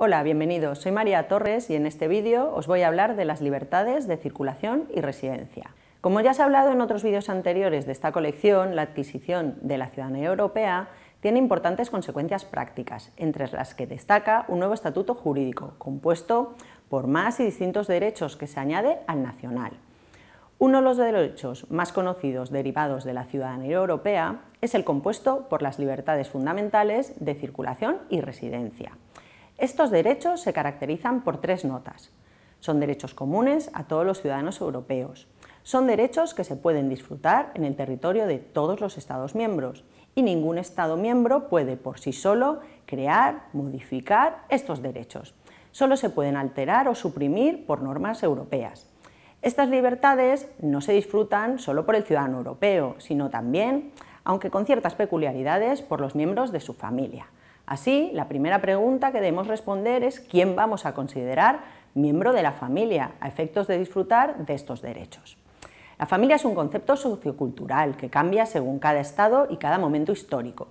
Hola, bienvenidos. Soy María Torres y en este vídeo os voy a hablar de las libertades de circulación y residencia. Como ya se ha hablado en otros vídeos anteriores de esta colección, la adquisición de la ciudadanía europea tiene importantes consecuencias prácticas, entre las que destaca un nuevo estatuto jurídico, compuesto por más y distintos derechos que se añade al nacional. Uno de los derechos más conocidos derivados de la ciudadanía europea es el compuesto por las libertades fundamentales de circulación y residencia. Estos derechos se caracterizan por tres notas. Son derechos comunes a todos los ciudadanos europeos. Son derechos que se pueden disfrutar en el territorio de todos los Estados miembros y ningún Estado miembro puede por sí solo crear, modificar estos derechos. Solo se pueden alterar o suprimir por normas europeas. Estas libertades no se disfrutan solo por el ciudadano europeo, sino también, aunque con ciertas peculiaridades, por los miembros de su familia. Así, la primera pregunta que debemos responder es quién vamos a considerar miembro de la familia a efectos de disfrutar de estos derechos. La familia es un concepto sociocultural que cambia según cada estado y cada momento histórico,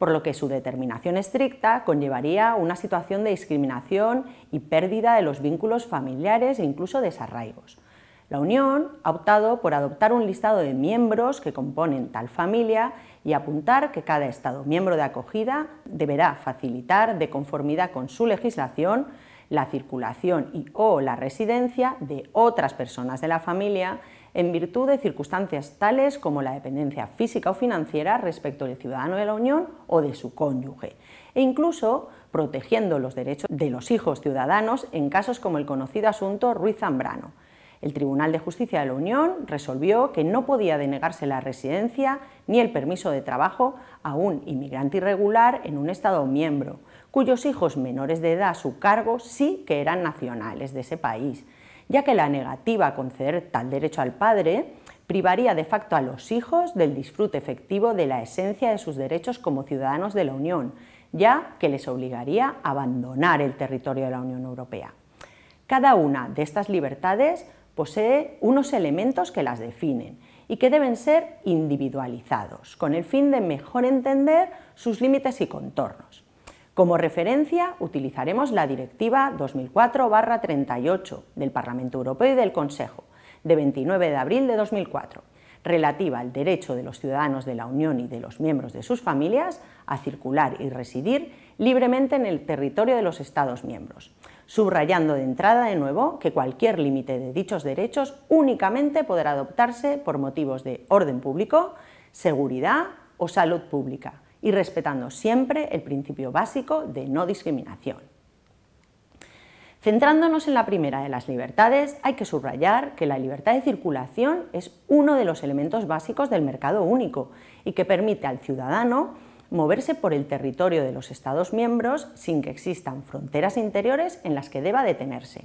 por lo que su determinación estricta conllevaría una situación de discriminación y pérdida de los vínculos familiares e incluso desarraigos. La Unión ha optado por adoptar un listado de miembros que componen tal familia y apuntar que cada Estado miembro de acogida deberá facilitar, de conformidad con su legislación, la circulación y o la residencia de otras personas de la familia en virtud de circunstancias tales como la dependencia física o financiera respecto del ciudadano de la Unión o de su cónyuge, e incluso protegiendo los derechos de los hijos ciudadanos en casos como el conocido asunto Ruiz Zambrano, el Tribunal de Justicia de la Unión resolvió que no podía denegarse la residencia ni el permiso de trabajo a un inmigrante irregular en un Estado miembro, cuyos hijos menores de edad a su cargo sí que eran nacionales de ese país, ya que la negativa a conceder tal derecho al padre privaría de facto a los hijos del disfrute efectivo de la esencia de sus derechos como ciudadanos de la Unión, ya que les obligaría a abandonar el territorio de la Unión Europea. Cada una de estas libertades posee unos elementos que las definen y que deben ser individualizados, con el fin de mejor entender sus límites y contornos. Como referencia utilizaremos la Directiva 2004-38 del Parlamento Europeo y del Consejo, de 29 de abril de 2004, relativa al derecho de los ciudadanos de la Unión y de los miembros de sus familias a circular y residir libremente en el territorio de los Estados miembros, subrayando de entrada de nuevo que cualquier límite de dichos derechos únicamente podrá adoptarse por motivos de orden público, seguridad o salud pública y respetando siempre el principio básico de no discriminación. Centrándonos en la primera de las libertades, hay que subrayar que la libertad de circulación es uno de los elementos básicos del mercado único y que permite al ciudadano moverse por el territorio de los Estados miembros sin que existan fronteras interiores en las que deba detenerse.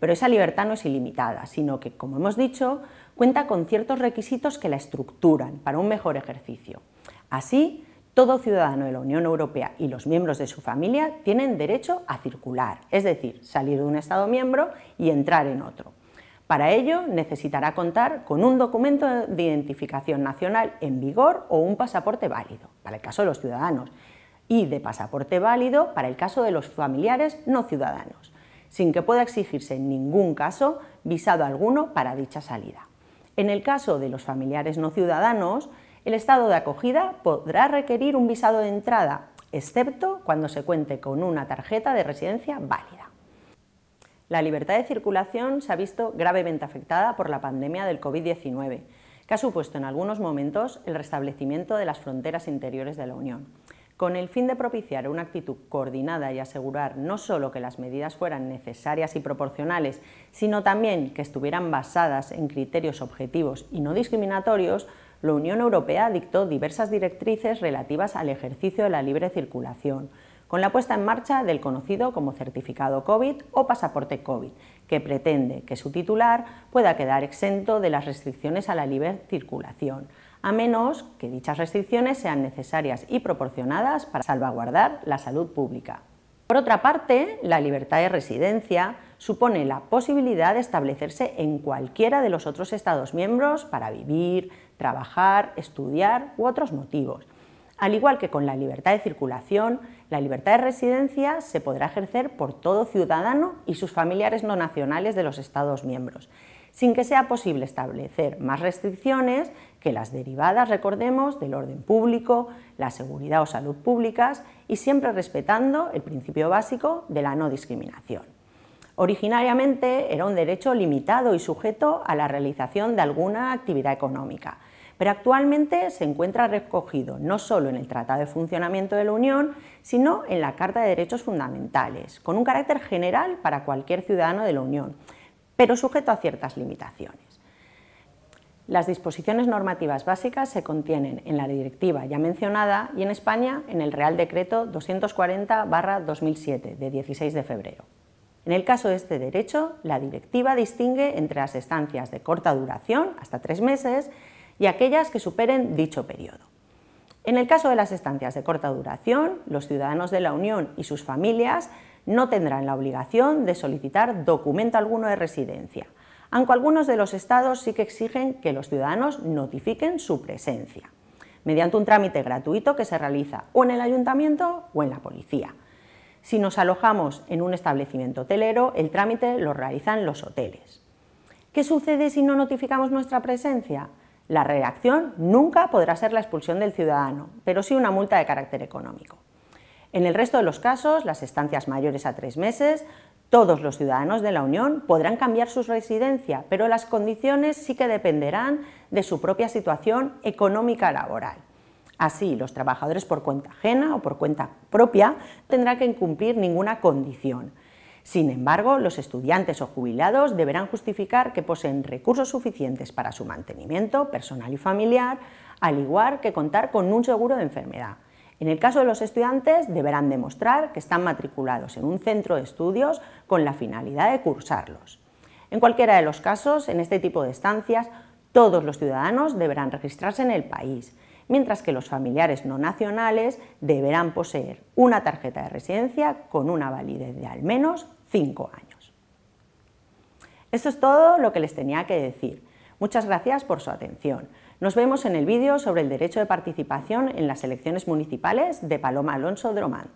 Pero esa libertad no es ilimitada, sino que, como hemos dicho, cuenta con ciertos requisitos que la estructuran para un mejor ejercicio. Así, todo ciudadano de la Unión Europea y los miembros de su familia tienen derecho a circular, es decir, salir de un Estado miembro y entrar en otro. Para ello necesitará contar con un documento de identificación nacional en vigor o un pasaporte válido, para el caso de los ciudadanos, y de pasaporte válido para el caso de los familiares no ciudadanos, sin que pueda exigirse en ningún caso visado alguno para dicha salida. En el caso de los familiares no ciudadanos, el estado de acogida podrá requerir un visado de entrada, excepto cuando se cuente con una tarjeta de residencia válida. La libertad de circulación se ha visto gravemente afectada por la pandemia del COVID-19, que ha supuesto en algunos momentos el restablecimiento de las fronteras interiores de la Unión. Con el fin de propiciar una actitud coordinada y asegurar no solo que las medidas fueran necesarias y proporcionales, sino también que estuvieran basadas en criterios objetivos y no discriminatorios, la Unión Europea dictó diversas directrices relativas al ejercicio de la libre circulación, con la puesta en marcha del conocido como certificado COVID o pasaporte COVID, que pretende que su titular pueda quedar exento de las restricciones a la libre circulación, a menos que dichas restricciones sean necesarias y proporcionadas para salvaguardar la salud pública. Por otra parte, la libertad de residencia supone la posibilidad de establecerse en cualquiera de los otros Estados miembros para vivir, trabajar, estudiar u otros motivos, al igual que con la libertad de circulación, la libertad de residencia se podrá ejercer por todo ciudadano y sus familiares no nacionales de los Estados miembros, sin que sea posible establecer más restricciones que las derivadas, recordemos, del orden público, la seguridad o salud públicas y siempre respetando el principio básico de la no discriminación. Originariamente era un derecho limitado y sujeto a la realización de alguna actividad económica pero actualmente se encuentra recogido no solo en el Tratado de Funcionamiento de la Unión, sino en la Carta de Derechos Fundamentales, con un carácter general para cualquier ciudadano de la Unión, pero sujeto a ciertas limitaciones. Las disposiciones normativas básicas se contienen en la directiva ya mencionada y en España en el Real Decreto 240-2007 de 16 de febrero. En el caso de este derecho, la directiva distingue entre las estancias de corta duración, hasta tres meses, y aquellas que superen dicho periodo. En el caso de las estancias de corta duración, los ciudadanos de la Unión y sus familias no tendrán la obligación de solicitar documento alguno de residencia, aunque algunos de los estados sí que exigen que los ciudadanos notifiquen su presencia, mediante un trámite gratuito que se realiza o en el ayuntamiento o en la policía. Si nos alojamos en un establecimiento hotelero, el trámite lo realizan los hoteles. ¿Qué sucede si no notificamos nuestra presencia? La reacción nunca podrá ser la expulsión del ciudadano, pero sí una multa de carácter económico. En el resto de los casos, las estancias mayores a tres meses, todos los ciudadanos de la Unión podrán cambiar su residencia, pero las condiciones sí que dependerán de su propia situación económica laboral. Así, los trabajadores por cuenta ajena o por cuenta propia tendrán que incumplir ninguna condición, sin embargo, los estudiantes o jubilados deberán justificar que poseen recursos suficientes para su mantenimiento personal y familiar, al igual que contar con un seguro de enfermedad. En el caso de los estudiantes, deberán demostrar que están matriculados en un centro de estudios con la finalidad de cursarlos. En cualquiera de los casos, en este tipo de estancias, todos los ciudadanos deberán registrarse en el país mientras que los familiares no nacionales deberán poseer una tarjeta de residencia con una validez de al menos 5 años. Esto es todo lo que les tenía que decir. Muchas gracias por su atención. Nos vemos en el vídeo sobre el derecho de participación en las elecciones municipales de Paloma Alonso Dromán.